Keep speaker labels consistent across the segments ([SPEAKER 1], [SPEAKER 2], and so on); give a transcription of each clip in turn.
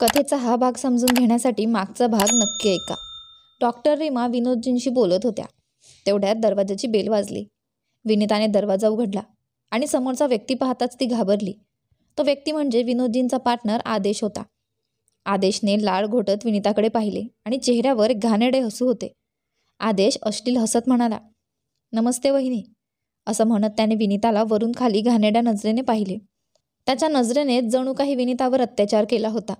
[SPEAKER 1] कथेचा हा भाग समजून घेण्यासाठी मागचा भाग नक्की ऐका डॉक्टर रेमा विनोदजींशी बोलत होत्या तेवढ्यात दरवाजाची बेल वाजली विनिताने दरवाजा उघडला आणि समोरचा व्यक्ती पाहताच ती घाबरली तो व्यक्ती म्हणजे विनोदजींचा पार्टनर आदेश होता आदेशने लाळ घोटत विनिताकडे पाहिले आणि चेहऱ्यावर घाणेडे हसू होते आदेश अश्लील हसत म्हणाला नमस्ते वहिनी असं म्हणत त्याने विनिताला वरून खाली घाणेड्या नजरेने पाहिले त्याच्या नजरेने जणू काही विनितावर अत्याचार केला होता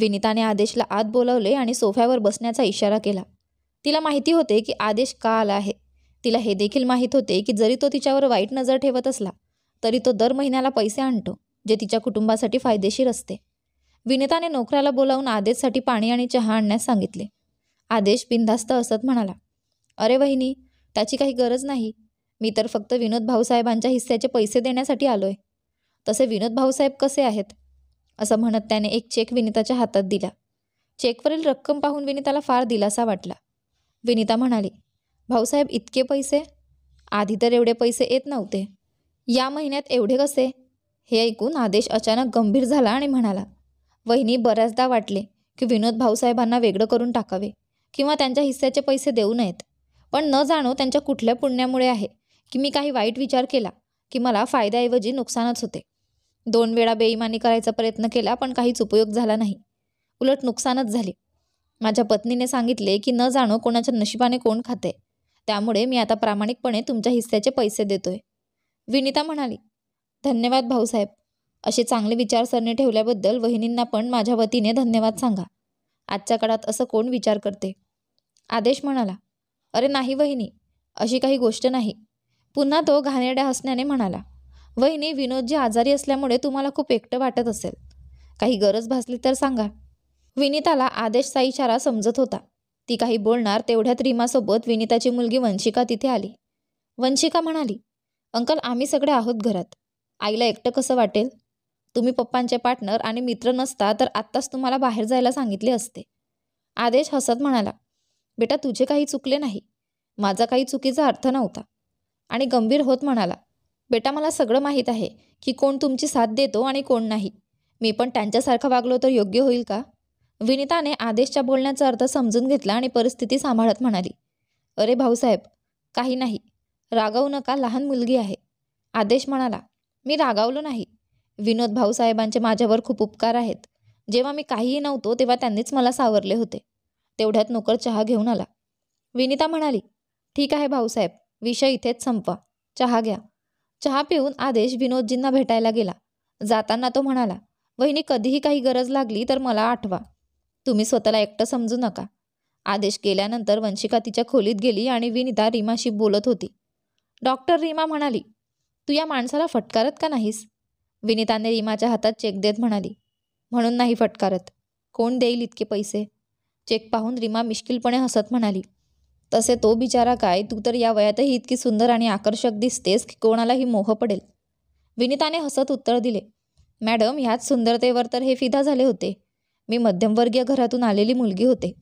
[SPEAKER 1] विनिताने आदेशला आत बोलावले आणि सोफ्यावर बसण्याचा इशारा केला तिला माहिती होते की आदेश का आला आहे तिला हे देखील माहीत होते की जरी तो तिच्यावर वाईट नजर ठेवत असला तरी तो दर महिन्याला पैसे आणतो जे तिच्या कुटुंबासाठी फायदेशीर असते विनिताने नोकराला बोलावून आदेशसाठी पाणी आणि चहा आणण्यास सांगितले आदेश बिनधास्त असत म्हणाला अरे वहिनी त्याची काही गरज नाही मी तर फक्त विनोद भाऊसाहेबांच्या हिस्स्याचे पैसे देण्यासाठी आलोय तसे विनोद भाऊसाहेब कसे आहेत असं म्हणत त्याने एक चेक विनिताच्या हातात दिला चेकवरील रक्कम पाहून विनिताला फार दिलासा वाटला विनिता म्हणाली भाऊसाहेब इतके पैसे आधी तर एवढे पैसे येत नव्हते या महिन्यात एवढे कसे हे ऐकून आदेश अचानक गंभीर झाला आणि म्हणाला वहिनी बऱ्याचदा वाटले की विनोद भाऊसाहेबांना वेगळं करून टाकावे किंवा त्यांच्या हिस्स्याचे पैसे देऊ नयेत पण न जाणो त्यांच्या कुठल्या पुण्यामुळे आहे की मी काही वाईट विचार केला की मला फायद्याऐवजी नुकसानच होते दोन वेळा बेईमानी करायचा प्रयत्न केला पण काहीच उपयोग झाला नाही उलट नुकसानच झाले माझ्या पत्नीने सांगितले की न जाणो कोणाच्या नशिबाने कोण खाते त्यामुळे मी आता प्रामाणिकपणे तुमच्या हिस्स्याचे पैसे देतोय विनिता म्हणाली धन्यवाद भाऊसाहेब असे चांगले विचारसरणी ठेवल्याबद्दल वहिनींना पण माझ्या वतीने धन्यवाद सांगा आजच्या काळात असं कोण विचार करते आदेश म्हणाला अरे नाही वहिनी अशी काही गोष्ट नाही पुन्हा तो घाणेरड्या हसण्याने म्हणाला वहिनी विनोदजी आजारी असल्यामुळे तुम्हाला खूप एकटं वाटत असेल काही गरज भासली तर सांगा विनिताला आदेशचा इशारा समजत होता ती काही बोलणार तेवढ्यात रिमासोबत विनिताची मुलगी वंशिका तिथे आली वंशिका म्हणाली अंकल आम्ही सगळे आहोत घरात आईला एकटं कसं वाटेल तुम्ही पप्पांचे पार्टनर आणि मित्र नसता तर आत्ताच तुम्हाला बाहेर जायला सांगितले असते आदेश हसत म्हणाला बेटा तुझे काही चुकले नाही माझा काही चुकीचा अर्थ नव्हता आणि गंभीर होत म्हणाला बेटा मला सगळं माहीत आहे की कोण तुमची साथ देतो आणि कोण नाही मी पण त्यांच्यासारखं वागलो तर योग्य होईल का विनिताने आदेशच्या बोलण्याचा अर्थ समजून घेतला आणि परिस्थिती सांभाळत म्हणाली अरे भाऊसाहेब काही नाही रागावू नका लहान मुलगी आहे आदेश म्हणाला मी रागावलो नाही विनोद भाऊसाहेबांचे माझ्यावर खूप उपकार आहेत जेव्हा मी काहीही नव्हतो तेव्हा त्यांनीच मला सावरले होते तेवढ्यात नोकर चहा घेऊन आला विनिता म्हणाली ठीक आहे भाऊसाहेब विषय इथेच संपवा चहा घ्या चहा पिऊन आदेश विनोदजींना भेटायला गेला जाताना तो म्हणाला वहिनी कधीही काही गरज लागली तर मला आठवा तुम्ही स्वतःला एकटं समजू नका आदेश केल्यानंतर वंशिका तिच्या खोलीत गेली आणि विनिता रीमाशी बोलत होती डॉक्टर रीमा म्हणाली तू या माणसाला फटकारत का नाहीस विनिताने रीमाच्या हातात चेक देत म्हणाली म्हणून नाही फटकारत कोण देईल इतके पैसे चेक पाहून रीमा मिश्किलपणे हसत म्हणाली तसे तो बिचारा काय तू तर या वयातही इतकी सुंदर आणि आकर्षक दिसतेस की कोणालाही मोह पडेल विनिताने हसत उत्तर दिले मॅडम ह्याच सुंदरतेवर तर हे फिदा झाले होते मी मध्यमवर्गीय घरातून आलेली मुलगी होते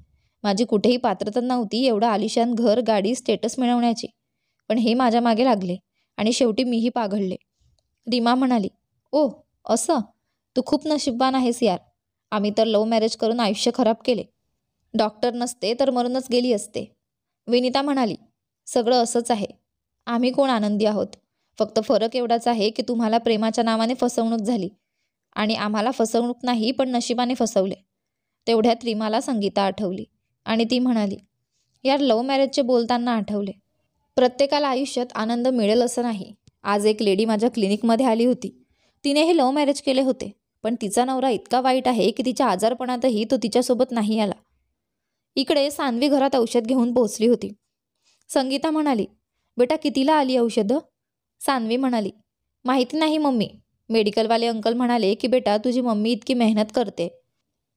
[SPEAKER 1] माझी कुठेही पात्रता नव्हती एवढं आलिशान घर गाडी स्टेटस मिळवण्याची पण हे माझ्या मागे लागले आणि शेवटी मीही पाघडले रीमा म्हणाली ओ असं तू खूप नशीबवान आहेस यार आम्ही तर लव्ह मॅरेज करून आयुष्य खराब केले डॉक्टर नसते तर मरूनच गेली असते विनिता म्हणाली सगळं असंच आहे आम्ही कोण आनंदी आहोत फक्त फरक एवढाच आहे की तुम्हाला प्रेमाच्या नावाने फसवणूक झाली आणि आम्हाला फसवणूक नाही पण नशिबाने फसवले तेवढ्यात रिमाला संगीता आठवली आणि ती म्हणाली यार लव्ह मॅरेजचे बोलताना आठवले प्रत्येकाला आयुष्यात आनंद मिळेल असं नाही आज एक लेडी माझ्या क्लिनिकमध्ये आली होती तिने हे लव्ह मॅरेज केले होते पण तिचा नवरा इतका वाईट आहे की तिच्या आजारपणातही तो तिच्यासोबत नाही आला इकडे सानवी घरात औषध घेऊन पोहोचली होती संगीता म्हणाली बेटा कितीला आली औषधं सानवी म्हणाली माहिती नाही मम्मी मेडिकलवाले अंकल म्हणाले की बेटा तुझी मम्मी इतकी मेहनत करते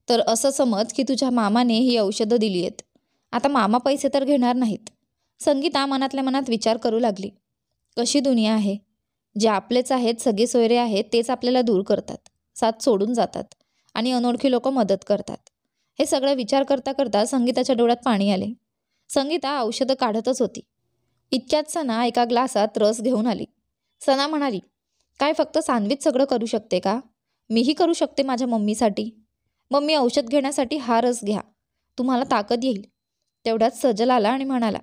[SPEAKER 1] तर असं समज की तुझ्या मामाने ही औषधं दिली आहेत आता मामा पैसे तर घेणार नाहीत संगीता मनातल्या मनात विचार करू लागली कशी दुनिया आहे जे आपलेच आहेत सगळे सोयरे आहेत तेच आपल्याला दूर करतात साथ सोडून जातात आणि अनोळखी लोक मदत करतात हे सगळं विचार करता करता संगीताच्या डोळ्यात पाणी आले संगीता औषधं काढतच होती इतक्यात सना एका ग्लासात रस घेऊन आली सना म्हणाली काय फक्त सान्वीत सगळं करू शकते का मीही करू शकते माझ्या मम्मीसाठी मम्मी औषध घेण्यासाठी हा रस घ्या तुम्हाला ताकद येईल तेवढ्यात सजल आला आणि म्हणाला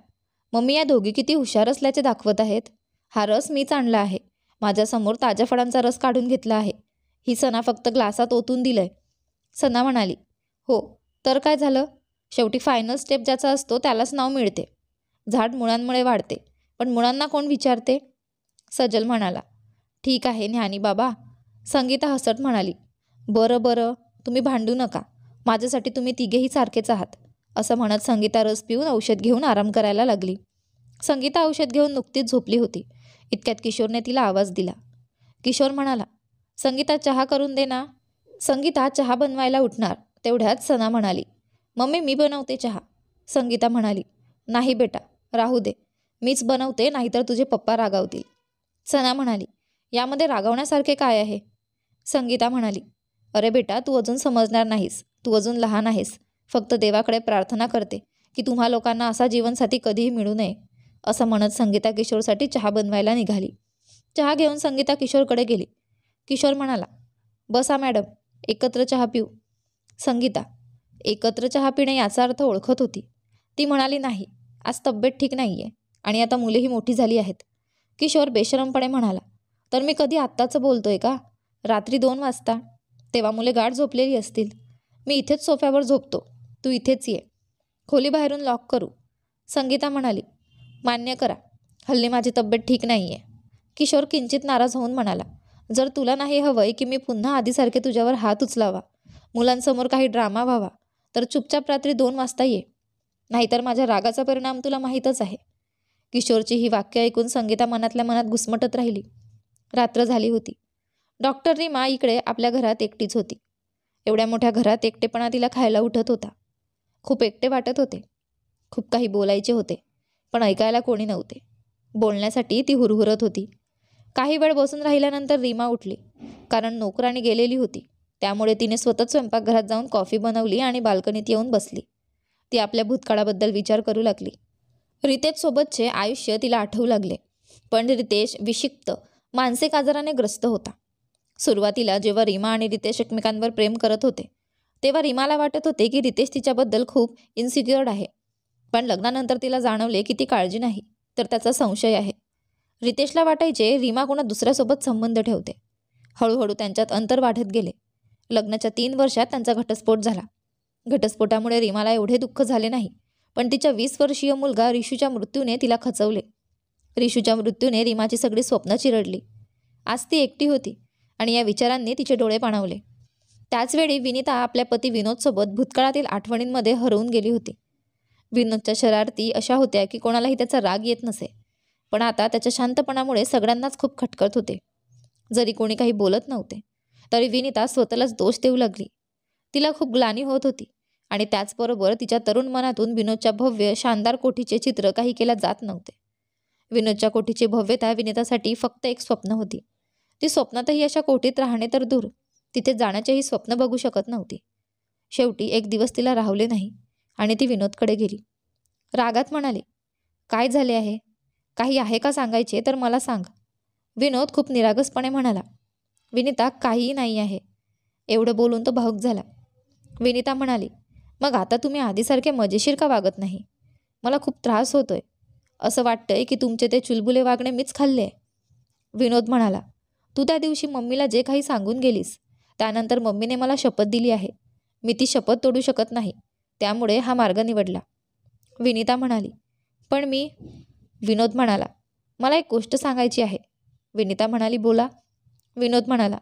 [SPEAKER 1] मम्मी या दोघी किती हुशार असल्याचे दाखवत आहेत हा रस मीच आणला आहे माझ्यासमोर ताज्या फळांचा रस काढून घेतला आहे ही सना फक्त ग्लासात ओतून दिलंय सना म्हणाली हो तर काय झालं शेवटी फायनल स्टेप ज्याचा असतो त्यालाच नाव मिळते झाड मुळांमुळे वाढते पण मुळांना कोण विचारते सजल म्हणाला ठीक आहे ज्ञानी बाबा संगीता हसत म्हणाली बरं बरं तुम्ही भांडू नका माझ्यासाठी तुम्ही तिघेही सारखेच आहात असं म्हणत संगीता रस पिऊन औषध घेऊन आराम करायला लागली संगीता औषध घेऊन नुकतीच झोपली होती इतक्यात किशोरने तिला आवाज दिला किशोर म्हणाला संगीता चहा करून दे ना संगीता चहा बनवायला उठणार तेवढ्यात सना म्हणाली मम्मी मी बनवते चहा संगीता म्हणाली नाही बेटा राहू दे मीच बनवते नाहीतर तुझे पप्पा रागावतील सना म्हणाली यामध्ये रागावण्यासारखे काय आहे संगीता म्हणाली अरे बेटा तू अजून समजणार नाहीस तू अजून लहान आहेस फक्त देवाकडे प्रार्थना करते की तुम्हा लोकांना असा जीवनसाथी कधीही मिळू नये असं म्हणत संगीता किशोरसाठी चहा बनवायला निघाली चहा घेऊन संगीता किशोरकडे गेली किशोर म्हणाला बसा मॅडम एकत्र चहा पिऊ संगीता एकत्र चहा पिणे याचा अर्थ ओळखत होती ती म्हणाली नाही आज तब्येत ठीक नाही आहे आणि आता मुलेही मोठी झाली आहेत किशोर बेशरमपणे म्हणाला तर मी कधी आत्ताचं बोलतोय का रात्री दोन वाजता तेव्हा मुले गाठ झोपलेली असतील मी इथेच सोफ्यावर झोपतो तू इथेच ये खोली बाहेरून लॉक करू संगीता म्हणाली मान्य करा हल्ली माझी तब्येत ठीक नाही आहे किशोर किंचित नाराज होऊन म्हणाला जर तुला नाही हवंय की मी पुन्हा आधीसारखे तुझ्यावर हात उचलावा मुलांसमोर काही ड्रामा व्हावा तर चुपचाप रात्री दोन वाजता ये नाहीतर माझ्या रागाचा परिणाम तुला माहीतच आहे किशोरची ही वाक्य ऐकून संगीता मनातल्या मनात घुसमटत राहिली रात्र झाली होती डॉक्टर रिमा इकडे आपल्या घरात एकटीच होती एवढ्या मोठ्या घरात एकटेपणा तिला खायला उठत होता खूप एकटे वाटत होते खूप काही बोलायचे होते पण ऐकायला कोणी नव्हते बोलण्यासाठी ती हुरहुरत होती काही वेळ बसून राहिल्यानंतर रीमा उठली कारण नोकराने गेलेली होती त्यामुळे तिने स्वतःच स्वयंपाकघरात जाऊन कॉफी बनवली आणि बाल्कनीत येऊन बसली ती आपल्या भूतकाळाबद्दल विचार करू लागली रितेशसोबतचे आयुष्य तिला आठवू लागले पण रितेश विषिक्त मानसिक आजाराने ग्रस्त होता सुरुवातीला जेव्हा रीमा आणि रितेश एकमेकांवर प्रेम करत होते तेव्हा रीमाला वाटत होते की रितेश तिच्याबद्दल खूप इन्सिक्युअर्ड आहे पण लग्नानंतर तिला जाणवले की ती काळजी नाही तर त्याचा संशय आहे रितेशला वाटायचे रीमा कोणा दुसऱ्यासोबत संबंध ठेवते हळूहळू त्यांच्यात अंतर वाढत गेले लग्नाच्या तीन वर्षात त्यांचा घटस्फोट झाला घटस्फोटामुळे रीमाला एवढे दुःख झाले नाही पण तिच्या वीस वर्षीय मुलगा रिशूच्या मृत्यूने तिला खचवले रिशूच्या मृत्यूने रीमाची सगळी स्वप्न चिरडली आज ती एकटी होती आणि या विचारांनी तिचे डोळे पाणवले त्याचवेळी विनिता आपल्या पती विनोदसोबत भूतकाळातील आठवणींमध्ये हरवून गेली होती विनोदच्या शरारती अशा होत्या की कोणालाही त्याचा राग येत नसे पण आता त्याच्या शांतपणामुळे सगळ्यांनाच खूप खटकत होते जरी कोणी काही बोलत नव्हते तरी विनिता स्वतःलाच दोष देऊ लागली तिला खूप ग्लानी होत होती आणि त्याचबरोबर तिच्या तरुण मनातून विनोदच्या भव्य शानदार कोठीचे चित्र काही केल्या जात नव्हते विनोदच्या कोठीची भव्यता विनितासाठी फक्त एक स्वप्न होती ती स्वप्नातही अशा कोठीत राहणे तर दूर तिथे जाण्याचेही स्वप्न बघू शकत नव्हती शेवटी एक दिवस तिला राहले नाही आणि ती विनोदकडे गेली रागात म्हणाली काय झाले आहे काही आहे का सांगायचे तर मला सांग विनोद खूप निरागसपणे म्हणाला विनिता काहीही नाही आहे एवढं बोलून तो भाऊक झाला विनिता म्हणाली मग आता तुम्ही आधीसारखे मजेशीर का वागत नाही मला खूप त्रास होतोय असं वाटतंय की तुमचे ते चुलबुले वागणे मीच खाल्ले विनोद म्हणाला तू त्या दिवशी मम्मीला जे काही सांगून गेलीस त्यानंतर मम्मीने मला शपथ दिली आहे मी ती शपथ तोडू शकत नाही त्यामुळे हा मार्ग निवडला विनिता म्हणाली पण मी विनोद म्हणाला मला एक गोष्ट सांगायची आहे विनिता म्हणाली बोला विनोद म्हणाला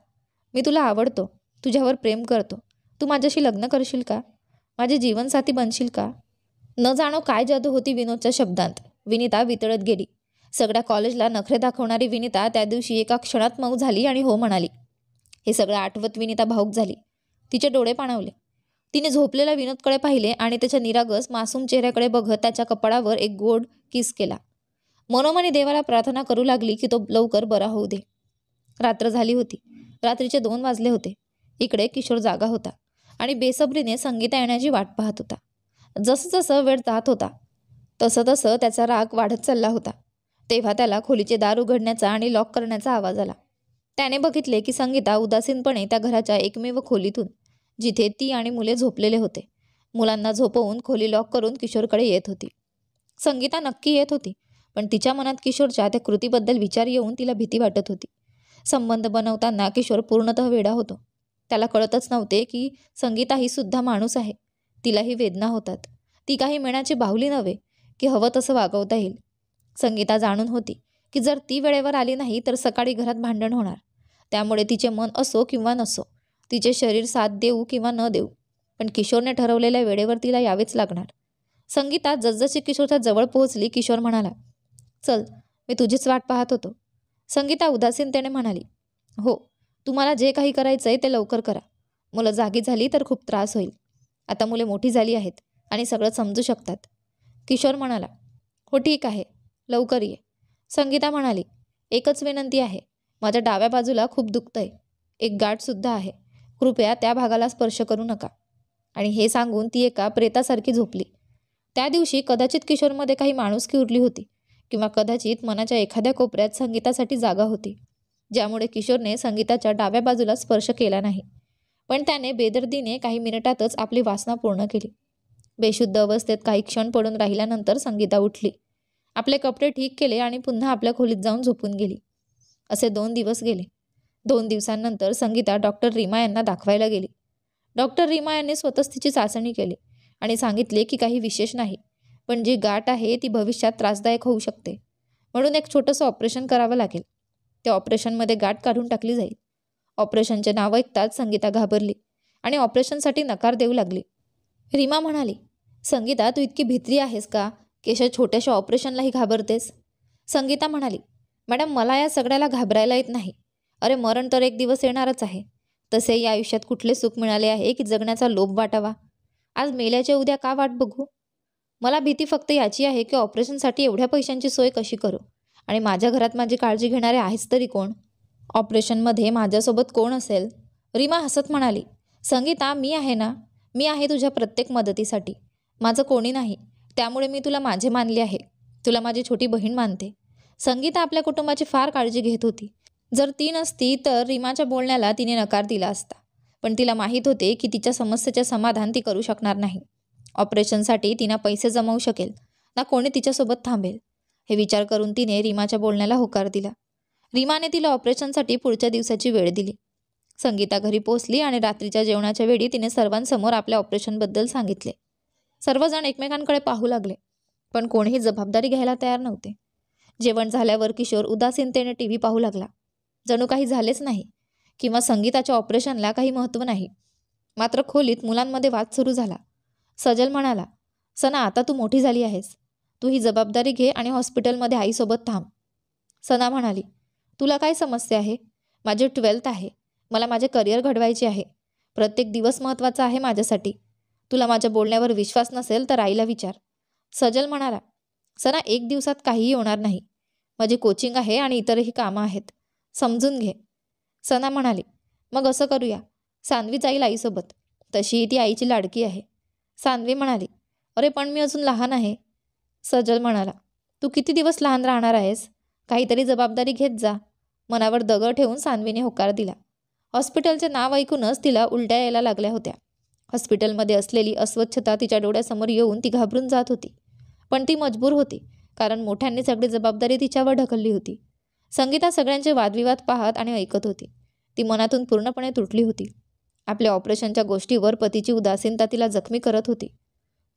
[SPEAKER 1] मी तुला आवडतो तुझ्यावर प्रेम करतो तू माझ्याशी लग्न करशील का माझे जीवनसाथी बनशील का न जाणो काय जादू होती विनोदच्या शब्दांत विनिता वितळत गेली सगळ्या कॉलेजला नखरे दाखवणारी विनिता त्या दिवशी एका क्षणात मऊ झाली आणि हो म्हणाली हे सगळं आठवत विनिता भाऊक झाली तिचे डोळे पाणवले तिने झोपलेल्या विनोदकडे पाहिले आणि त्याच्या निरागस मासूम चेहऱ्याकडे बघत त्याच्या कपाळावर एक गोड किस केला मनोमनी देवाला प्रार्थना करू लागली की तो लवकर बरा होऊ दे रात्र झाली होती रात्रीचे दोन वाजले होते इकडे किशोर जागा होता आणि बेसबरीने संगीता येण्याची वाट पाहत होता जसजसं वेळ जात होता तसं तसं त्याचा राग वाढत चालला होता तेव्हा त्याला खोलीचे दार उघडण्याचा आणि लॉक करण्याचा आवाज आला त्याने बघितले की संगीता उदासीनपणे त्या घराच्या एकमेव खोलीतून जिथे ती आणि मुले झोपलेले होते मुलांना झोपवून खोली लॉक करून किशोरकडे येत होती संगीता नक्की येत होती पण तिच्या मनात किशोरच्या त्या कृतीबद्दल विचार येऊन तिला भीती वाटत होती संबंध बनवताना किशोर पूर्णतः वेडा होतो त्याला कळतच नव्हते की ही सुद्धा माणूस आहे तिलाही वेदना होतात ती काही मेणाची बाहुली नव्हे की हवं तसं वागवता येईल संगीता जाणून होती की जर ती वेळेवर आली नाही तर सकाळी घरात भांडण होणार त्यामुळे तिचे मन असो किंवा नसो तिचे शरीर साथ देऊ किंवा न देऊ पण किशोरने ठरवलेल्या वेळेवर तिला यावेच लागणार संगीता जसजशी किशोरच्या जवळ पोहोचली किशोर म्हणाला चल मी तुझीच वाट पाहत होतो संगीता उदासीनतेने म्हणाली हो तुम्हाला जे काही करायचं आहे ते लवकर करा मुलं जागी झाली तर खूप त्रास होईल आता मुले मोठी झाली आहेत आणि सगळं समजू शकतात किशोर म्हणाला हो ठीक आहे लवकर ये संगीता म्हणाली एकच विनंती आहे माझ्या डाव्या बाजूला खूप दुखतंय एक गाठसुद्धा आहे कृपया त्या भागाला स्पर्श करू नका आणि हे सांगून ती एका प्रेतासारखी झोपली त्या दिवशी कदाचित किशोरमध्ये काही माणूसकी उरली होती किंवा कदाचित मनाच्या एखाद्या कोपऱ्यात संगीतासाठी जागा होती ज्यामुळे किशोरने संगीताच्या डाव्या बाजूला स्पर्श केला नाही पण त्याने बेदर्दीने काही मिनिटातच आपली वासना पूर्ण केली बेशुद्ध अवस्थेत काही क्षण पडून राहिल्यानंतर संगीता उठली आपले कपडे ठीक केले आणि पुन्हा आपल्या खोलीत जाऊन झोपून गेली असे दोन दिवस गेले दोन दिवसांनंतर संगीता डॉक्टर रीमा यांना दाखवायला गेली डॉक्टर रीमा यांनी तिची चाचणी केली आणि सांगितले की काही विशेष नाही पण जी गाठ आहे ती भविष्यात त्रासदायक होऊ शकते म्हणून एक छोटंसं ऑपरेशन करावं लागेल त्या ऑपरेशनमध्ये गाठ काढून टाकली जाईल ऑपरेशनचे नाव ऐकताच संगीता घाबरली आणि ऑपरेशनसाठी नकार देऊ लागली रीमा म्हणाली संगीता तू इतकी भित्री आहेस का केशा छोट्याशा ऑपरेशनलाही घाबरतेस संगीता म्हणाली मॅडम मला या सगळ्याला घाबरायला येत नाही अरे मरण तर एक दिवस येणारच आहे तसे या आयुष्यात कुठले सुख मिळाले आहे की जगण्याचा लोभ वाटावा आज मेल्याच्या उद्या का वाट बघू मला भीती फक्त याची आहे की ऑपरेशनसाठी एवढ्या पैशांची सोय कशी करू आणि माझ्या घरात माझी काळजी घेणारे आहेच तरी कोण ऑपरेशनमध्ये माझ्यासोबत कोण असेल रीमा हसत म्हणाली संगीता मी आहे ना मी आहे तुझ्या प्रत्येक मदतीसाठी माझं कोणी नाही त्यामुळे मी तुला माझे मानले आहे तुला माझी छोटी बहीण मानते संगीता आपल्या कुटुंबाची फार काळजी घेत होती जर ती नसती तर रीमाच्या बोलण्याला तिने नकार दिला असता पण तिला माहीत होते की तिच्या समस्येचे समाधान ती करू शकणार नाही ऑपरेशनसाठी तिनं पैसे जमवू शकेल ना कोणी तिच्यासोबत थांबेल हे विचार करून तिने रीमाच्या बोलण्याला होकार दिला रीमाने तिला ऑपरेशनसाठी पुढच्या दिवसाची वेळ दिली संगीता घरी पोचली आणि रात्रीच्या जेवणाच्या वेळी तिने सर्वांसमोर आपल्या ऑपरेशनबद्दल सांगितले सर्वजण एकमेकांकडे पाहू लागले पण कोणीही जबाबदारी घ्यायला तयार नव्हते जेवण झाल्यावर किशोर उदासीनतेने टी व्ही पाहू लागला जणू काही झालेच नाही किंवा संगीताच्या ऑपरेशनला काही महत्त्व नाही मात्र खोलीत मुलांमध्ये वाद सुरू झाला सजल म्हणाला सना आता तू मोठी झाली आहेस तू ही जबाबदारी घे आणि हॉस्पिटलमध्ये आईसोबत थांब सना म्हणाली तुला काय समस्या आहे माझे ट्वेल्थ आहे मला माझे करिअर घडवायचे आहे प्रत्येक दिवस महत्त्वाचा आहे माझ्यासाठी तुला माझ्या बोलण्यावर विश्वास नसेल तर आईला विचार सजल म्हणाला सना एक दिवसात काहीही होणार नाही माझी कोचिंग आहे आणि इतरही कामं आहेत समजून घे सना म्हणाली मग असं करूया सानवीच जाईल आईसोबत तशीही ती आईची लाडकी आहे सानवी म्हणाली अरे पण मी अजून लहान आहे सजल म्हणाला तू किती दिवस लहान राहणार आहेस काहीतरी जबाबदारी घेत जा मनावर दगड ठेवून सानवीने होकार दिला हॉस्पिटलचे नाव ऐकूनच तिला उलट्या यायला लागल्या होत्या हॉस्पिटलमध्ये असलेली अस्वच्छता तिच्या डोळ्यासमोर येऊन ती घाबरून जात होती पण ती मजबूर होती कारण मोठ्यांनी सगळी जबाबदारी तिच्यावर ढकलली होती संगीता सगळ्यांचे वादविवाद पाहत आणि ऐकत होती ती मनातून पूर्णपणे तुटली होती आपल्या ऑपरेशनच्या गोष्टीवर पतीची उदासीनता तिला जखमी करत होती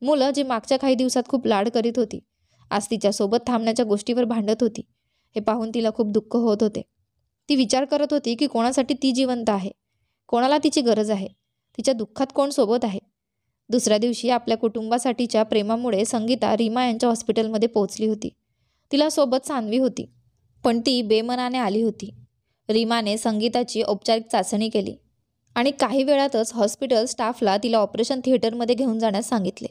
[SPEAKER 1] मुलं जी मागच्या काही दिवसात खूप लाड करीत होती आज तिच्यासोबत थांबण्याच्या गोष्टीवर भांडत होती हे पाहून तिला खूप दुःख होत होते ती विचार करत होती की कोणासाठी ती जिवंत आहे कोणाला तिची गरज आहे तिच्या दुःखात कोण सोबत आहे दुसऱ्या दिवशी आपल्या कुटुंबासाठीच्या प्रेमामुळे संगीता रीमा यांच्या हॉस्पिटलमध्ये पोहोचली होती तिला सोबत सानवी होती पण ती बेमनाने आली होती रीमाने संगीताची औपचारिक चाचणी केली आणि काही वेळातच हॉस्पिटल स्टाफला तिला ऑपरेशन थिएटरमध्ये घेऊन जाण्यास सांगितले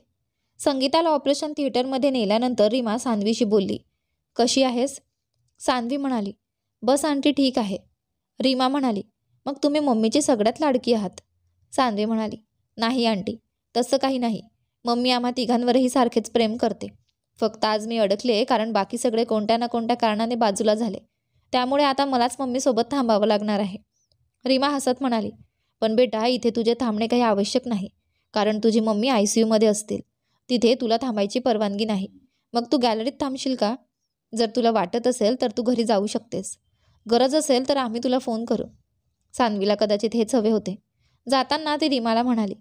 [SPEAKER 1] संगीताला ऑपरेशन थिएटरमध्ये नेल्यानंतर रीमा सानवीशी बोलली कशी आहेस सानवी म्हणाली बस आंटी ठीक आहे रीमा म्हणाली मग तुम्ही मम्मीची सगळ्यात लाडकी आहात सानवी म्हणाली नाही आंटी तसं काही नाही मम्मी आम्हा तिघांवरही सारखेच प्रेम करते फक्त आज मी अडकले कारण बाकी सगळे कोणत्या ना कोणत्या कारणाने बाजूला झाले त्यामुळे आता मलाच मम्मीसोबत थांबावं लागणार आहे रीमा हसत म्हणाली पण बेटा इथे तुझे थांबणे काही आवश्यक नाही कारण तुझी मम्मी आय सी यूमध्ये असतील तिथे तुला थांबायची परवानगी नाही मग तू गॅलरीत थांबशील का जर तुला वाटत असेल तर तू घरी जाऊ शकतेस गरज असेल तर आम्ही तुला फोन करू सानवीला कदाचित हेच हवे होते जाताना ती रीमाला म्हणाली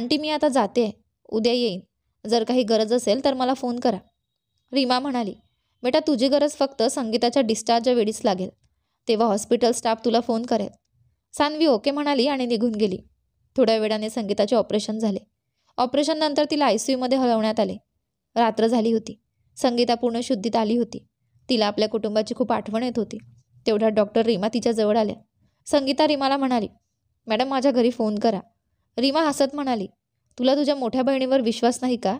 [SPEAKER 1] आंटी मी आता जाते उद्या येईन जर काही गरज असेल तर मला फोन करा रीमा म्हणाली बेटा तुझी गरज फक्त संगीताच्या डिस्चार्जच्या वेळीच लागेल तेव्हा हॉस्पिटल स्टाफ तुला फोन करेल सानवी ओके म्हणाली आणि निघून गेली थोड्या वेळाने संगीताचे ऑपरेशन झाले ऑपरेशननंतर तिला आय सी यूमध्ये हलवण्यात आले रात्र झाली होती संगीता पूर्ण शुद्धीत आली होती तिला आपल्या कुटुंबाची खूप आठवण येत होती तेवढ्यात डॉक्टर रीमा तिच्याजवळ आल्या संगीता रीमाला म्हणाली मॅडम माझ्या घरी फोन करा रीमा हसत म्हणाली तुला तुझ्या मोठ्या बहिणीवर विश्वास नाही का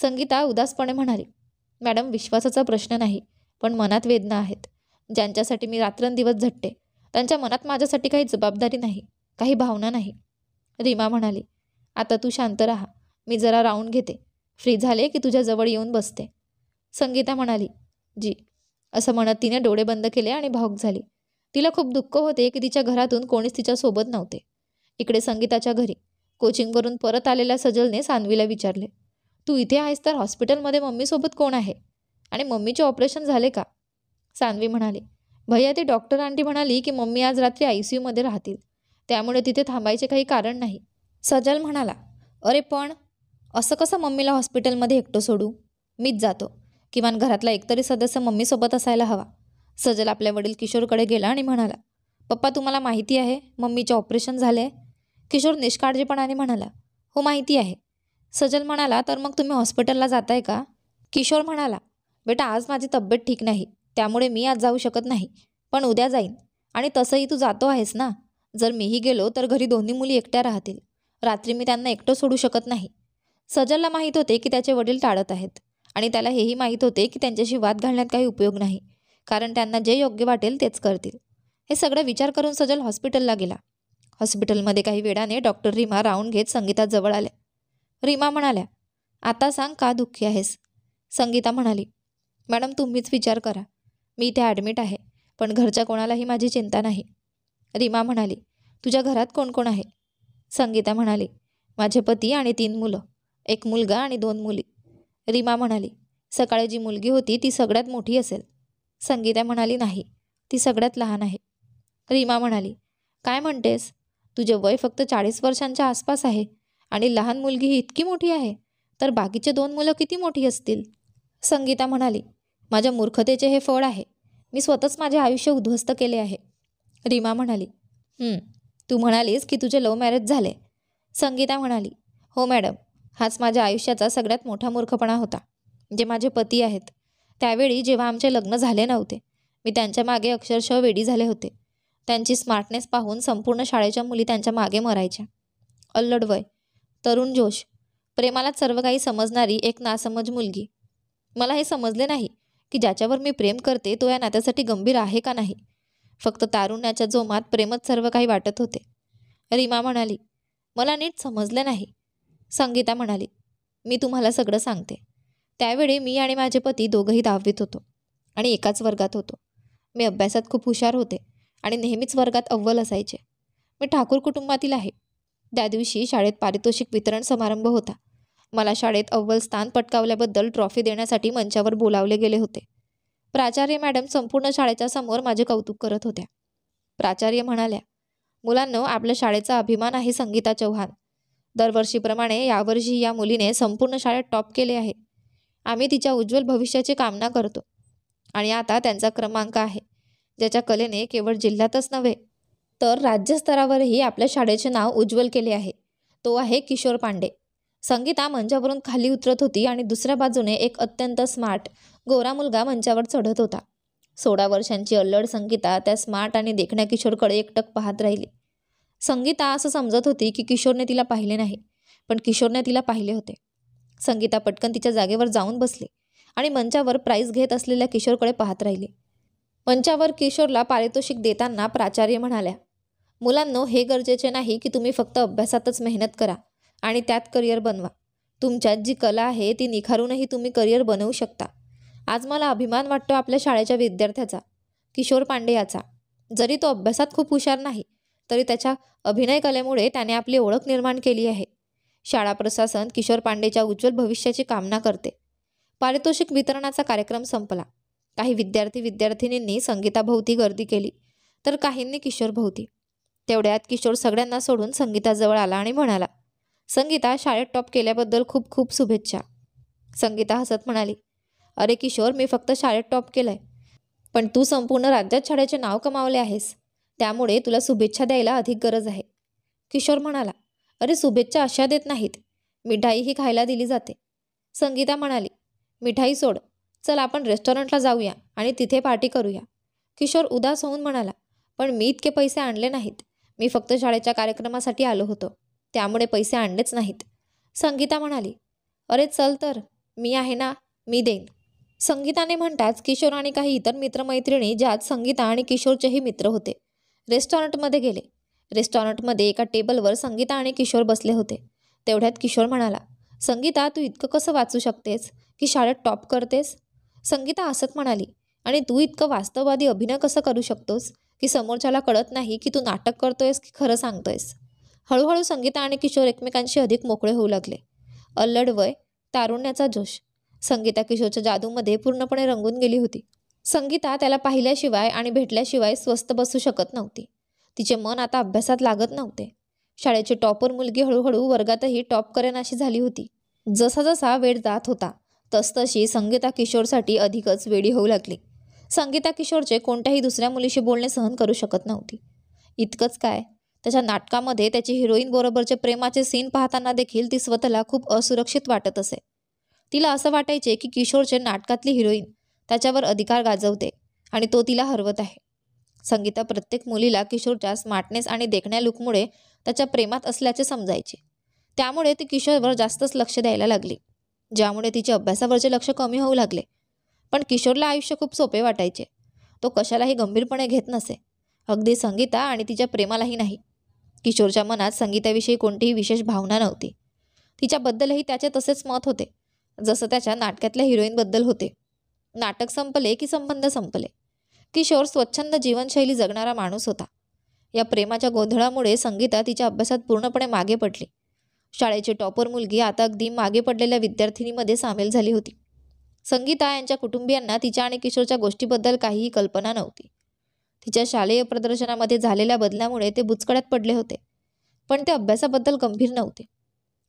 [SPEAKER 1] संगीता उदासपणे म्हणाली मॅडम विश्वासाचा प्रश्न नाही पण मनात वेदना आहेत ज्यांच्यासाठी मी रात्रंदिवस झटते त्यांच्या मनात माझ्यासाठी काही जबाबदारी नाही काही भावना नाही रीमा म्हणाली आता तू शांत राहा मी जरा राऊंड घेते फ्री झाले की तुझ्याजवळ येऊन बसते संगीता म्हणाली जी असं म्हणत तिने डोळे बंद केले आणि भाऊक झाली तिला खूप दुःख होते की तिच्या घरातून कोणीच तिच्यासोबत नव्हते इकडे संगीताच्या घरी कोचिंगवरून परत आलेल्या सजलने सानवीला विचारले तू इथे आहेस तर हॉस्पिटलमध्ये मम्मीसोबत कोण आहे आणि मम्मीचे ऑपरेशन झाले का सानवी म्हणाली भैया ते डॉक्टर आंटी म्हणाली की मम्मी आज रात्री आय सी यूमध्ये राहतील त्यामुळे तिथे थांबायचे काही कारण नाही सजल म्हणाला अरे पण असं कसं मम्मीला हॉस्पिटलमध्ये एकटं सोडू मीच जातो किमान घरातला एकतरी सदस्य मम्मीसोबत असायला हवा सजल आपल्या वडील किशोरकडे गेला आणि म्हणाला पप्पा तुम्हाला माहिती आहे मम्मीचे ऑपरेशन झाले किशोर निष्काळजीपणाने म्हणाला हो माहिती आहे सजल म्हणाला तर मग तुम्ही हॉस्पिटलला जाताय का किशोर म्हणाला बेटा आज माझी तब्येत ठीक नाही त्यामुळे मी आज जाऊ शकत नाही पण उद्या जाईन आणि तसंही तू जातो आहेस ना जर मीही गेलो तर घरी दोन्ही मुली एकट्या राहतील रात्री मी त्यांना एकटं सोडू शकत नाही सजलला माहीत होते की त्याचे वडील टाळत आहेत आणि त्याला हेही माहीत होते की त्यांच्याशी वाद घालण्यात काही उपयोग नाही कारण त्यांना जे योग्य वाटेल तेच करतील हे सगळं विचार करून सजल हॉस्पिटलला गेला हॉस्पिटलमध्ये काही वेळाने डॉक्टर रीमा राऊंड घेत संगीताजवळ आल्या रीमा म्हणाल्या आता सांग का दुःखी आहेस संगीता म्हणाली मॅडम तुम्हीच विचार करा मी इथे ॲडमिट आहे पण घरच्या कोणालाही माझी चिंता नाही रीमा म्हणाली तुझ्या घरात कोण कोण आहे संगीता म्हणाली माझे पती आणि तीन मुलं एक मुलगा आणि दोन मुली रीमा म्हणाली सकाळी जी मुलगी होती ती सगळ्यात मोठी असेल संगीता म्हणाली नाही ती सगळ्यात लहान आहे रीमा म्हणाली काय म्हणतेस तुझे वय फक्त चाळीस वर्षांच्या आसपास आहे आणि लहान मुलगी ही इतकी मोठी आहे तर बाकीचे दोन मुलं किती मोठी असतील संगीता म्हणाली माझ्या मूर्खतेचे हे फळ आहे मी स्वतःच माझे आयुष्य उद्ध्वस्त केले आहे रीमा म्हणाली तू म्हणालीस की तुझे लव मॅरेज झाले संगीता म्हणाली हो मॅडम हाच माझ्या आयुष्याचा सगळ्यात मोठा मूर्खपणा होता जे माझे पती आहेत त्यावेळी जेव्हा आमचे लग्न झाले नव्हते मी त्यांच्या मागे अक्षरशः वेडी झाले होते त्यांची स्मार्टनेस पाहून संपूर्ण शाळेच्या मुली त्यांच्या मागे मरायच्या अल्लड वय तरुण जोश प्रेमाला सर्व काही समजणारी एक नासमज मुलगी मला हे समजले नाही की ज्याच्यावर मी प्रेम करते तो या नात्यासाठी गंभीर आहे का नाही फक्त तारुण्याच्या जोमात प्रेमच सर्व काही वाटत होते रीमा म्हणाली मला नीट समजलं नाही संगीता म्हणाली मी तुम्हाला सगळं सांगते त्यावेळी मी आणि माझे पती दोघंही दहावीत होतो आणि एकाच वर्गात होतो मी अभ्यासात खूप हुशार होते आणि नेहमीच वर्गात अव्वल असायचे मी ठाकूर कुटुंबातील आहे त्या दिवशी शाळेत पारितोषिक वितरण समारंभ होता मला शाळेत अव्वल स्थान पटकावल्याबद्दल ट्रॉफी देण्यासाठी मंचावर बोलावले गेले होते प्राचार्य मॅडम संपूर्ण शाळेच्या समोर माझे कौतुक करत होत्या प्राचार्य म्हणाल्या मुलांनो आपल्या शाळेचा अभिमान आहे संगीता चव्हाण दरवर्षीप्रमाणे यावर्षी या मुलीने संपूर्ण शाळेत टॉप केले आहे आम्ही तिच्या उज्ज्वल भविष्याची कामना करतो आणि आता त्यांचा क्रमांक आहे ज्याच्या कलेने केवळ जिल्ह्यातच नव्हे तर राज्यस्तरावरही आपल्या शाळेचे नाव उज्ज्वल केले आहे तो आहे किशोर पांडे संगीता मंचावरून खाली उतरत होती आणि दुसऱ्या बाजूने एक अत्यंत स्मार्ट गोरा मुलगा मंचावर चढत होता सोळा वर्षांची अल्लड संगीता त्या स्मार्ट आणि देखण्या किशोरकडे एकटक पाहत राहिली संगीता असं समजत होती की किशोरने तिला पाहिले नाही पण किशोरने तिला पाहिले होते संगीता पटकन तिच्या जागेवर जाऊन बसली आणि मंचावर प्राईज घेत असलेल्या किशोरकडे पाहत राहिली मंचावर किशोरला पारितोषिक देताना प्राचार्य म्हणाल्या मुलांनो हे गरजेचे नाही की तुम्ही फक्त अभ्यासातच मेहनत करा आणि त्यात करिअर बनवा तुमच्यात जी कला आहे ती निखारूनही तुम्ही करिअर बनवू शकता आज मला अभिमान वाटतो आपल्या शाळेच्या विद्यार्थ्याचा किशोर पांडे याचा जरी तो अभ्यासात खूप हुशार नाही तरी त्याच्या अभिनय कलेमुळे त्याने आपली ओळख निर्माण केली आहे शाळा प्रशासन किशोर पांडेच्या उज्ज्वल भविष्याची कामना करते पारितोषिक वितरणाचा कार्यक्रम संपला काही विद्यार्थी विद्यार्थिनींनी संगीताभोवती गर्दी केली तर काहींनी किशोरभोवती तेवढ्यात किशोर सगळ्यांना सोडून संगीताजवळ आला आणि म्हणाला संगीता शाळेत टॉप केल्याबद्दल खूप खूप शुभेच्छा संगीता हसत म्हणाली अरे किशोर मी फक्त शाळेत टॉप केलंय पण तू संपूर्ण राज्यात शाळेचे नाव कमावले आहेस त्यामुळे तुला शुभेच्छा द्यायला अधिक गरज आहे किशोर म्हणाला अरे शुभेच्छा अशा देत नाहीत मिठाई ही खायला दिली जाते संगीता म्हणाली मिठाई सोड चल आपण रेस्टॉरंटला जाऊया आणि तिथे पार्टी करूया किशोर उदास होऊन म्हणाला पण मी इतके पैसे आणले नाहीत मी फक्त शाळेच्या कार्यक्रमासाठी आलो होतो त्यामुळे पैसे आणलेच नाहीत संगीता म्हणाली अरे चल तर मी आहे ना मी देईन संगीताने म्हणताच किशोर आणि काही इतर मित्रमैत्रिणी ज्यात संगीता आणि किशोरचेही मित्र होते रेस्टॉरंटमध्ये गेले रेस्टॉरंटमध्ये एका टेबलवर संगीता आणि किशोर बसले होते तेवढ्यात किशोर म्हणाला संगीता तू इतकं कसं वाचू शकतेस की शाळेत टॉप करतेस संगीता असत म्हणाली आणि तू इतकं वास्तववादी अभिनय कसं करू शकतोस की समोरच्याला कळत नाही की तू नाटक करतोयस की खरं सांगतोयस हळूहळू संगीता आणि किशोर एकमेकांशी अधिक मोकळे होऊ लागले अल्लड वय तारुण्याचा जोश संगीता किशोरच्या जादूमध्ये पूर्णपणे रंगून गेली होती संगीता त्याला पाहिल्याशिवाय आणि भेटल्याशिवाय स्वस्त बसू शकत नव्हती तिचे मन आता अभ्यासात लागत नव्हते शाळेची टॉपर मुलगी हळूहळू वर्गातही टॉप करेनाशी झाली होती जसा जसा वेळ जात होता तसतशी संगीता किशोरसाठी अधिकच वेळी होऊ लागली संगीता किशोरचे कोणत्याही दुसऱ्या मुलीशी बोलणे सहन करू शकत नव्हती इतकंच काय त्याच्या नाटकामध्ये त्याची हिरोईन बरोबरचे प्रेमाचे सीन पाहताना देखील ती स्वतःला खूप असुरक्षित वाटत असे तिला असं वाटायचे की किशोरचे नाटकातली हिरोईन त्याच्यावर अधिकार गाजवते आणि तो तिला हरवत आहे संगीता प्रत्येक मुलीला किशोरच्या स्मार्टनेस आणि देखण्या लुकमुळे त्याच्या प्रेमात असल्याचे समजायचे त्यामुळे ती किशोरवर जास्तच लक्ष द्यायला लागली ज्यामुळे तिचे अभ्यासावरचे लक्ष कमी होऊ लागले पण किशोरला आयुष्य खूप सोपे वाटायचे तो कशालाही गंभीरपणे घेत नसे अगदी संगीता आणि तिच्या प्रेमालाही नाही किशोरच्या मनात संगीताविषयी कोणतीही विशेष भावना नव्हती तिच्याबद्दलही त्याचे तसेच मत होते जसं त्याच्या नाटकातल्या हिरोईनबद्दल होते नाटक संपले की संबंध संपले किशोर स्वच्छंद जीवनशैली जगणारा माणूस होता या प्रेमाच्या गोंधळामुळे संगीता तिच्या अभ्यासात पूर्णपणे मागे पडली शाळेची टॉपर मुलगी आता अगदी मागे पडलेल्या विद्यार्थिनीमध्ये सामील झाली होती संगीता यांच्या कुटुंबियांना तिच्या आणि किशोरच्या गोष्टीबद्दल काहीही कल्पना नव्हती तिच्या शालेय प्रदर्शनामध्ये झालेल्या बदलामुळे ते बुचकड्यात पडले होते पण ते अभ्यासाबद्दल गंभीर नव्हते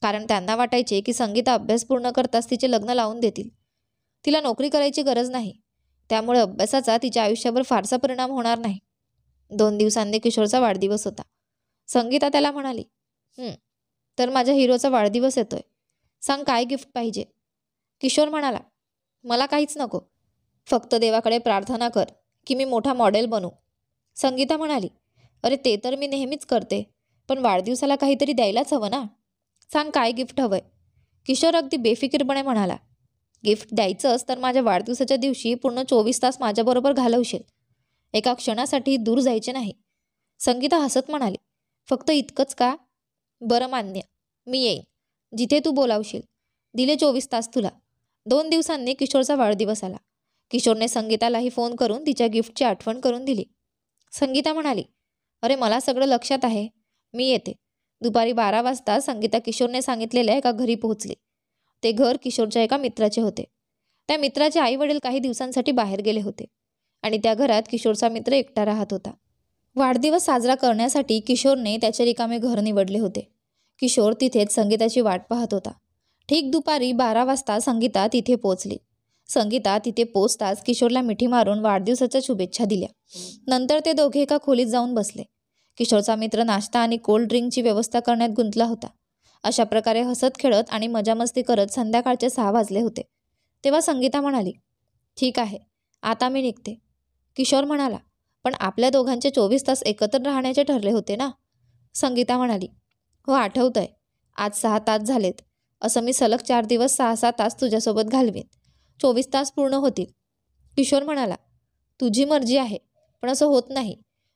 [SPEAKER 1] कारण त्यांना वाटायचे की संगीता अभ्यास पूर्ण करताच तिचे लग्न लावून देतील तिला नोकरी करायची गरज नाही त्यामुळे अभ्यासाचा तिच्या आयुष्यावर फारसा परिणाम होणार नाही दोन दिवसांनी किशोरचा वाढदिवस होता संगीता त्याला म्हणाली तर माझ्या हिरोचा वाढदिवस येतोय सांग काय गिफ्ट पाहिजे किशोर म्हणाला मला काहीच नको फक्त देवाकडे प्रार्थना कर की मी मोठा मॉडेल बनू संगीता म्हणाली अरे ते तर मी नेहमीच करते पण वाढदिवसाला काहीतरी द्यायलाच हवं ना सांग काय गिफ्ट हवंय किशोर अगदी बेफिकीरपणे म्हणाला गिफ्ट द्यायचंच तर माझ्या वाढदिवसाच्या दिवशी पूर्ण चोवीस तास माझ्याबरोबर घालवशील एका क्षणासाठी दूर जायचे नाही संगीता हसत म्हणाली फक्त इतकंच का बरं मान्य मी येईन जिथे तू बोलावशील दिले चोवीस तास तुला दोन दिवसांनी किशोरचा वाढदिवस आला किशोरने संगीतालाही फोन करून तिच्या गिफ्टची आठवण करून दिली संगीता म्हणाली अरे मला सगळं लक्षात आहे मी येते दुपारी बारा वाजता संगीता किशोरने सांगितलेल्या एका घरी पोहोचले ते घर किशोरच्या एका मित्राचे होते त्या मित्राचे आई वडील काही दिवसांसाठी बाहेर गेले होते आणि त्या घरात किशोरचा मित्र एकटा राहत होता वाढदिवस साजरा करण्यासाठी किशोरने त्याचे रिकामे घर निवडले होते किशोर तिथेच संगीताची वाट पाहत होता ठीक दुपारी बारा वाजता संगीता तिथे पोहोचली संगीता तिथे पोचताच किशोरला मिठी मारून वाढदिवसाच्या शुभेच्छा दिल्या नंतर ते दोघे एका खोलीत जाऊन बसले किशोरचा मित्र नाश्ता आणि कोल्ड ड्रिंकची व्यवस्था करण्यात गुंतला होता अशा प्रकारे हसत खेळत आणि मजामस्ती करत संध्याकाळचे सहा वाजले होते तेव्हा संगीता म्हणाली ठीक आहे आता मी निघते किशोर म्हणाला पण आपल्या दोघांचे चोवीस तास एकत्र राहण्याचे ठरले होते ना संगीता म्हणाली हो आठवतंय आज सहा तास झालेत असं मी सलग चार दिवस सहा सहा तास तुझ्यासोबत घालवेन चोवीस तास पूर्ण होतील किशोर म्हणाला तुझी मर्जी आहे पण असं होत नाही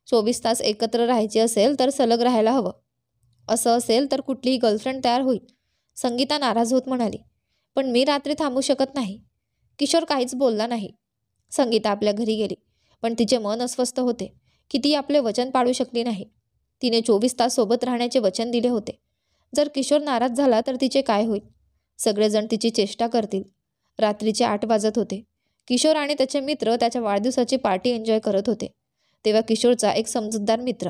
[SPEAKER 1] चोवीस तास एकत्र राहायचे असेल तर सलग राहायला हवं असं असेल तर कुठलीही गर्लफ्रेंड तयार होईल संगीता नाराज होत म्हणाली पण मी रात्री थांबू शकत नाही किशोर काहीच बोलला नाही संगीता आपल्या घरी गेली पण तिचे मन अस्वस्थ होते की ती आपले वचन पाळू शकली नाही तिने चोवीस तास सोबत राहण्याचे वचन दिले होते जर किशोर नाराज झाला तर तिचे काय होईल सगळेजण तिची चेष्टा करतील रात्रीचे आठ वाजत होते किशोर आणि त्याचे मित्र त्याच्या वाढदिवसाची पार्टी एन्जॉय करत होते तेव्हा किशोरचा एक समजूतदार मित्र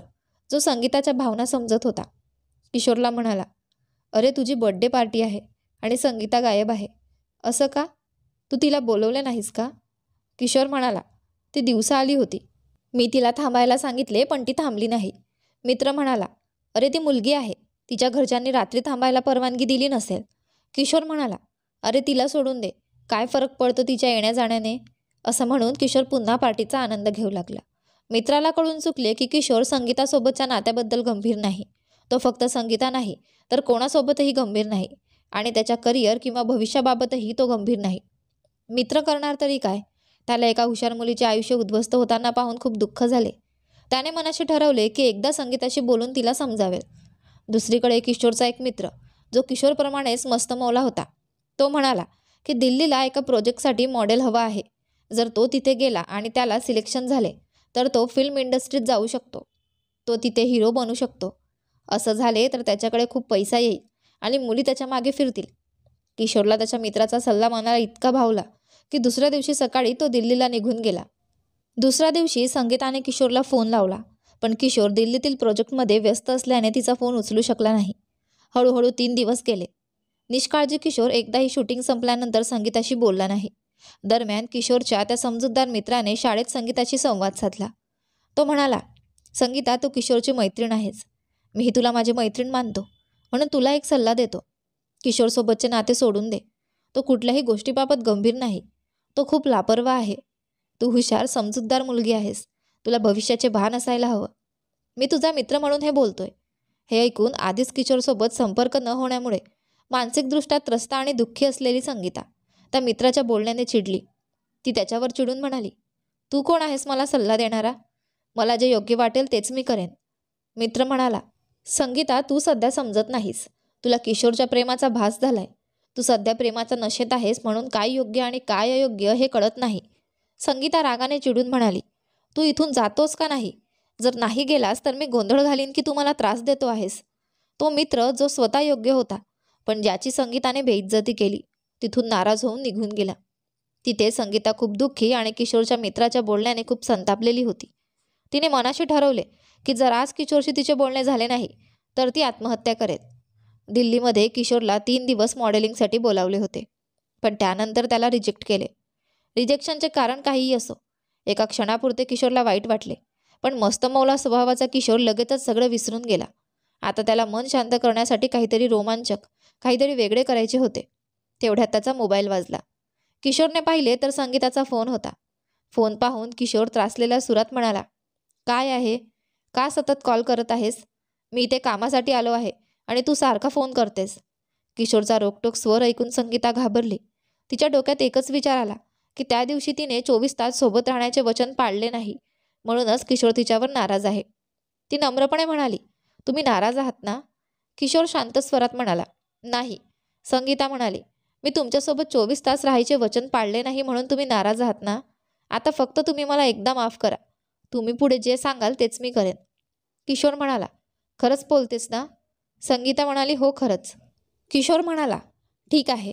[SPEAKER 1] जो संगीताच्या भावना समजत होता किशोरला म्हणाला अरे तुझी बड्डे पार्टी आहे आणि संगीता गायब आहे असं का तू तिला बोलवले नाहीस का किशोर म्हणाला ती दिवसा आली होती मी तिला थांबायला सांगितले पण ती थांबली नाही मित्र म्हणाला अरे ती मुलगी आहे तिच्या घरच्यांनी रात्री थांबायला परवानगी दिली नसेल किशोर म्हणाला अरे तिला सोडून दे काय फरक पडतो तिच्या येण्या जाण्याने असं म्हणून किशोर पुन्हा पार्टीचा आनंद घेऊ लागला मित्राला कळून चुकले की किशोर संगीतासोबतच्या नात्याबद्दल गंभीर नाही तो फक्त संगीता नाही तर कोणासोबतही गंभीर नाही आणि त्याच्या करिअर किंवा भविष्याबाबतही तो गंभीर नाही मित्र करणार तरी काय त्याला एका हुशार मुलीचे आयुष्य उद्ध्वस्त होताना पाहून खूप दुःख झाले त्याने मनाशी ठरवले की एकदा संगीताशी बोलून तिला समजावेल दुसरीकडे किशोरचा एक मित्र जो किशोरप्रमाणेच मस्तमौला होता तो म्हणाला की दिल्लीला एका प्रोजेक्टसाठी मॉडेल हवा आहे जर तो तिथे गेला आणि त्याला सिलेक्शन झाले तर तो फिल्म इंडस्ट्रीत जाऊ शकतो तो तिथे हिरो बनू शकतो असं झाले तर त्याच्याकडे खूप पैसा येईल आणि मुली त्याच्या मागे फिरतील किशोरला त्याच्या मित्राचा सल्ला मनाला इतका भावला की दुसऱ्या दिवशी सकाळी तो दिल्लीला निघून गेला दुसऱ्या दिवशी संगीताने किशोरला फोन लावला पण किशोर दिल्लीतील प्रोजेक्टमध्ये व्यस्त असल्याने तिचा फोन उचलू शकला नाही हळूहळू तीन दिवस गेले निष्काळजी किशोर एकदाही शूटिंग संपल्यानंतर संगीताशी बोलला नाही दरम्यान किशोरच्या त्या समजूतदार मित्राने शाळेत संगीताशी संवाद साधला तो म्हणाला संगीता तू किशोरची मैत्रीण आहेस मीही तुला माझी मैत्रीण मानतो म्हणून तुला एक सल्ला देतो किशोरसोबतचे नाते सोडून दे तो कुठल्याही गोष्टीबाबत गंभीर नाही तो खूप लापरवा आहे तू हुशार समजूतदार मुलगी आहेस तुला भविष्याचे भान असायला हवं मी तुझा मित्र म्हणून हे बोलतोय हे ऐकून आधीच किशोरसोबत संपर्क न होण्यामुळे मानसिकदृष्ट्या त्रस्त आणि दुःखी असलेली संगीता त्या मित्राच्या बोलण्याने चिडली ती त्याच्यावर चिडून म्हणाली तू कोण आहेस मला सल्ला देणारा मला जे योग्य वाटेल तेच मी करेन मित्र म्हणाला संगीता तू सध्या समजत नाहीस तुला किशोरच्या प्रेमाचा भास झालाय तू सध्या प्रेमाचा नशेत आहेस म्हणून काय योग्य आणि काय अयोग्य हे कळत नाही संगीता रागाने चिडून म्हणाली तू इथून जातोस का नाही जर नाही गेलास तर मी गोंधळ घालीन की तू मला त्रास देतो आहेस तो मित्र जो स्वतः योग्य होता पण ज्याची संगीताने बेइज्जती केली तिथून नाराज होऊन निघून गेला तिथे संगीता खूप दुःखी आणि किशोरच्या मित्राच्या बोलण्याने खूप संतापलेली होती तिने मनाशी ठरवले की जर आज किशोरशी तिचे बोलणे झाले नाही तर ती आत्महत्या करेल दिल्लीमध्ये किशोरला तीन दिवस मॉडेलिंगसाठी बोलावले होते पण त्यानंतर त्याला रिजेक्ट केले रिजेक्शनचे कारण काहीही असो एका क्षणापुरते किशोरला वाईट वाटले पण मस्तमौला स्वभावाचा किशोर लगेचच सगळं विसरून गेला आता त्याला मन शांत करण्यासाठी काहीतरी रोमांचक काहीतरी वेगळे करायचे होते तेवढ्यात त्याचा मोबाईल वाजला किशोरने पाहिले तर संगीताचा फोन होता फोन पाहून किशोर त्रासलेल्या सुरात म्हणाला काय आहे का सतत कॉल करत आहेस मी इथे कामासाठी आलो आहे आणि तू सारखा फोन करतेस किशोरचा रोकटोक स्वर ऐकून संगीता घाबरली तिच्या डोक्यात एकच विचार आला की त्या दिवशी तिने चोवीस तास सोबत राहण्याचे वचन पाळले नाही म्हणूनच किशोर तिच्यावर नाराज आहे ती नम्रपणे म्हणाली तुम्ही नाराज आहात ना किशोर शांत स्वरात म्हणाला नाही संगीता म्हणाली मी तुमच्यासोबत चोवीस तास राहायचे वचन पाळले नाही म्हणून तुम्ही नाराज आहात ना आता फक्त तुम्ही मला एकदा माफ करा तुम्ही पुढे जे सांगाल तेच मी करेन किशोर म्हणाला खरंच बोलतेस ना संगीता म्हणाली हो खरंच किशोर म्हणाला ठीक आहे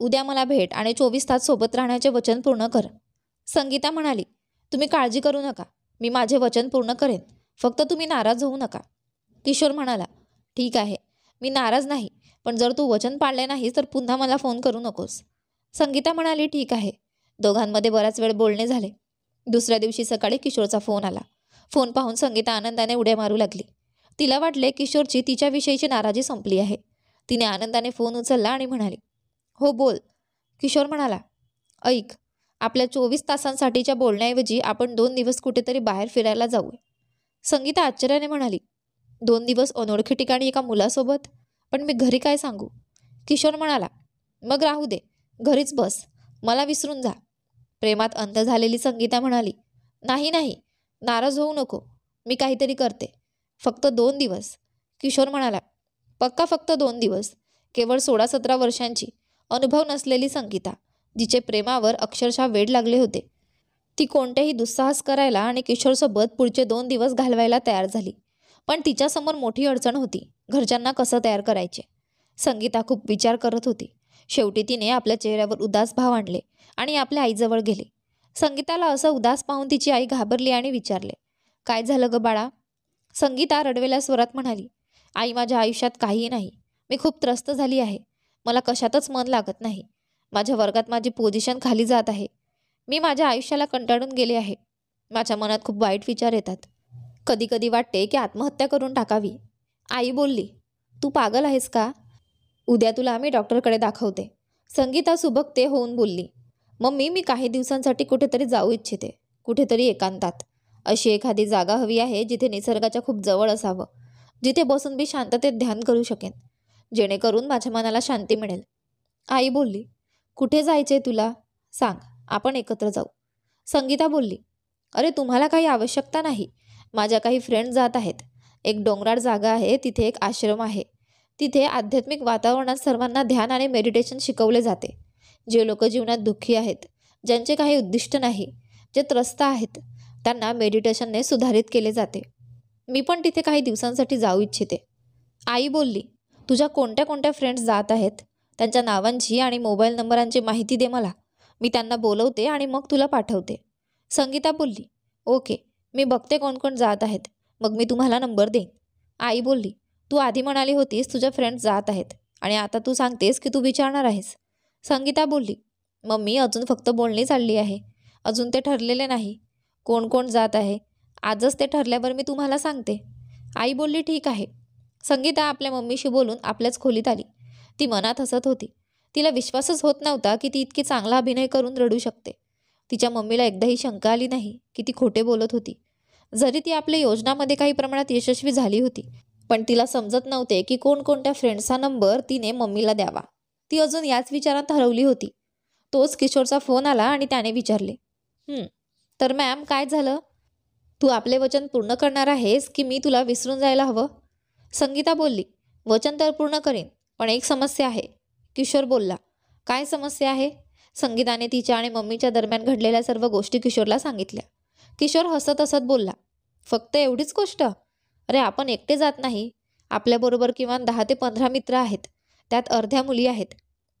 [SPEAKER 1] उद्या मला भेट आणि चोवीस तास सोबत राहण्याचे वचन पूर्ण कर संगीता म्हणाली तुम्ही काळजी करू नका मी माझे वचन पूर्ण करेन फक्त तुम्ही नाराज होऊ नका किशोर म्हणाला ठीक आहे मी नाराज नाही पण जर तू वचन पाळले नाहीस तर पुन्हा मला फोन करू नकोस संगीता म्हणाली ठीक आहे दोघांमध्ये बराच वेळ बोलणे झाले दुसऱ्या दिवशी सकाळी किशोरचा फोन आला फोन पाहून संगीता आनंदाने उड्या मारू लागली तिला वाटले किशोरची तिच्याविषयीची नाराजी संपली आहे तिने आनंदाने फोन उचलला आणि म्हणाली हो बोल किशोर म्हणाला ऐक आपल्या चोवीस तासांसाठीच्या बोलण्याऐवजी आपण दोन दिवस कुठेतरी बाहेर फिरायला जाऊ संगीता आश्चर्याने म्हणाली दोन दिवस अनोळखी ठिकाणी एका मुलासोबत पण मी घरी काय सांगू किशोर म्हणाला मग राहू दे घरीच बस मला विसरून जा प्रेमात अंत झालेली संगीता म्हणाली नाही नाही नाराज होऊ नको मी काहीतरी करते फक्त दोन दिवस किशोर म्हणाला पक्का फक्त दोन दिवस केवळ सोळा सतरा वर्षांची अनुभव नसलेली संगीता जिचे प्रेमावर अक्षरशः वेड लागले होते ती कोणतेही दुस्साहस करायला आणि किशोरसोबत पुढचे दोन दिवस घालवायला तयार झाली पण तिच्यासमोर मोठी अडचण होती घरच्यांना कसं तयार करायचे संगीता खूप विचार करत होती शेवटी तिने आपल्या चेहऱ्यावर उदास भाव आणले आणि आपल्या आईजवळ गेली संगीताला असं उदास पाहून तिची आई घाबरली आणि विचारले काय झालं ग बाळा संगीता रडवेल्या स्वरात म्हणाली आई माझ्या आयुष्यात काहीही नाही मी खूप त्रस्त झाली आहे मला कशातच मन लागत नाही माझ्या वर्गात माझी पोझिशन खाली जात आहे मी माझ्या आयुष्याला कंटाळून गेले आहे माझ्या मनात खूप वाईट विचार येतात कधी कधी वाटते की आत्महत्या करून टाकावी आई बोलली तू पागल आहेस का उद्या तुला आम्ही डॉक्टरकडे दाखवते संगीता सुबकते होऊन बोलली मम्मी मी काही दिवसांसाठी कुठेतरी जाऊ इच्छिते कुठेतरी एकांतात अशी एखादी जागा हवी आहे जिथे निसर्गाच्या खूप जवळ असावं जिथे बसून मी शांततेत ध्यान करू शकेन जेणेकरून माझ्या मनाला शांती मिळेल आई बोलली कुठे जायचे तुला सांग आपण एकत्र जाऊ संगीता बोलली अरे तुम्हाला काही आवश्यकता नाही माझ्या काही फ्रेंड जात आहेत एक डोंगराळ जागा आहे तिथे एक आश्रम आहे तिथे आध्यात्मिक वातावरणात सर्वांना ध्यान आणि मेडिटेशन शिकवले जाते जे लोक जीवनात दुःखी आहेत ज्यांचे काही उद्दिष्ट नाही जे त्रस्त आहेत त्यांना मेडिटेशनने सुधारित केले जाते मी पण तिथे काही दिवसांसाठी जाऊ इच्छिते आई बोलली तुझ्या कोणत्या कोणत्या फ्रेंड्स जात आहेत त्यांच्या नावांची आणि मोबाईल नंबरांची माहिती दे मला मी त्यांना बोलवते आणि मग तुला पाठवते संगीता बोलली ओके मी बघते कोण कोण जात आहेत मग मी तुम्हाला नंबर देईन आई बोलली तू आधी म्हणाली होतीस तुझ्या फ्रेंड्स जात आहेत आणि आता तू सांगतेस की तू विचारणार आहेस संगीता बोलली मम्मी अजून फक्त बोलणी चालली आहे अजून ते ठरलेले नाही कोण कोण जात आहे आजच ते ठरल्यावर मी तुम्हाला सांगते आई बोलली ठीक आहे संगीता आपल्या मम्मीशी बोलून आपल्याच खोलीत आली ती मनात हसत होती तिला विश्वासच होत नव्हता की ती इतकी चांगला अभिनय करून रडू शकते तिच्या मम्मीला एकदाही शंका आली नाही की ती खोटे बोलत होती जरी ती आपल्या योजनामध्ये काही प्रमाणात यशस्वी झाली होती पण तिला समजत नव्हते की कोणकोणत्या फ्रेंड्सचा नंबर तिने मम्मीला द्यावा ती अजून याच विचारात हरवली होती तोच किशोरचा फोन आला आणि त्याने विचारले तर मॅम काय झालं तू आपले वचन पूर्ण करणार आहेस की मी तुला विसरून जायला हवं संगीता बोलली वचन तर पूर्ण करीन पण एक समस्या आहे किशोर बोलला काय समस्या आहे संगीताने तिच्या आणि मम्मीच्या दरम्यान घडलेल्या सर्व गोष्टी किशोरला सांगितल्या किशोर हसत हसत बोलला फक्त एवढीच गोष्ट अरे आपण एकटे जात नाही आपल्याबरोबर किमान दहा ते पंधरा मित्र आहेत त्यात अर्ध्या मुली आहेत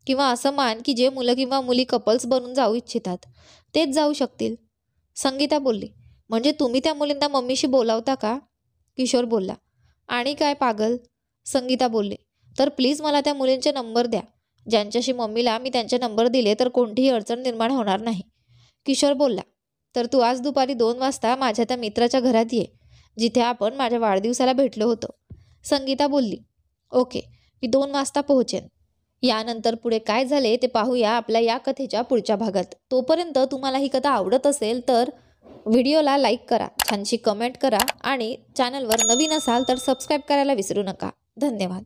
[SPEAKER 1] किंवा असं मान की जे मुलं किंवा मुली कपल्स बनून जाऊ इच्छितात तेच जाऊ शकतील संगीता बोलली म्हणजे तुम्ही त्या मुलींना मम्मीशी बोलावता का किशोर बोलला आणि काय पागल संगीता बोलले तर प्लीज मला त्या मुलींचे नंबर द्या ज्यांच्याशी मम्मीला मी त्यांचे नंबर दिले तर कोणतीही अडचण निर्माण होणार नाही किशोर बोलला तर तू आज दुपारी दोन वाजता माझ्या त्या मित्राच्या घरात ये जिथे आपण माझ्या वाढदिवसाला भेटलो होतो संगीता बोलली ओके मी दोन वाजता पोहोचेन यानंतर पुढे काय झाले ते पाहूया आपल्या या कथेच्या पुढच्या भागात तोपर्यंत तुम्हाला ही कथा आवडत असेल तर व्हिडिओला लाईक करा छानशी कमेंट करा आणि चॅनलवर नवीन असाल तर सबस्क्राईब करायला विसरू नका धन्यवाद